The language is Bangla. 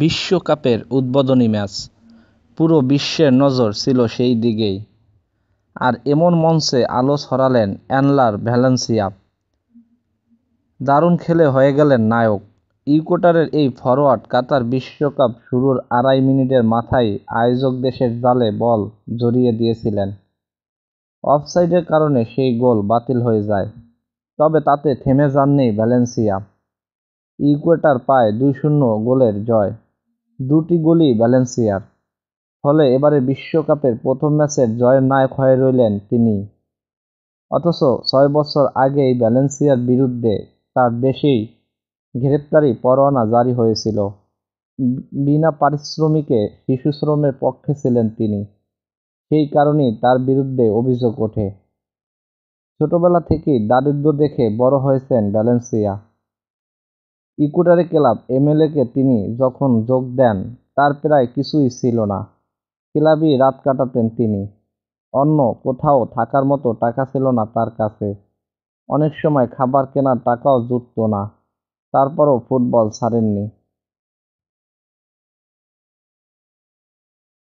বিশ্বকাপের উদ্বোধনী ম্যাচ পুরো বিশ্বের নজর ছিল সেই দিকেই আর এমন মঞ্চে আলো ছড়ালেন অ্যানলার ভ্যালেন্সিয়া দারুণ খেলে হয়ে গেলেন নায়ক ইকোটারের এই ফরোয়ার্ড কাতার বিশ্বকাপ শুরুর আড়াই মিনিটের মাথায় আয়োজক দেশের জালে বল জড়িয়ে দিয়েছিলেন অফসাইডের কারণে সেই গোল বাতিল হয়ে যায় তবে তাতে থেমে যাননি ভ্যালেন্সিয়া ইকোয়েটার পায় দুই শূন্য গোলের জয় দুটি গোলই ভ্যালেন্সিয়ার ফলে এবারে বিশ্বকাপের প্রথম ম্যাচের জয়ের নায়ক হয়ে রইলেন তিনি অথচ ছয় বছর আগেই ভ্যালেন্সিয়ার বিরুদ্ধে তার দেশেই গ্রেপ্তারি পরোয়ানা জারি হয়েছিল বিনা পারিশ্রমিকে শিশু শ্রমের পক্ষে ছিলেন তিনি সেই কারণেই তার বিরুদ্ধে অভিযোগ ওঠে ছোটবেলা থেকেই দারিদ্র দেখে বড় হয়েছেন ভ্যালেন্সিয়া ইকুটারি ক্লাব এমএলএকে তিনি যখন যোগ দেন তার প্রায় কিছুই ছিল না ক্লাবেই রাত কাটাতেন তিনি অন্য কোথাও থাকার মতো টাকা ছিল না তার কাছে অনেক সময় খাবার কেনার টাকাও জুটত না তারপরও ফুটবল ছাড়েননি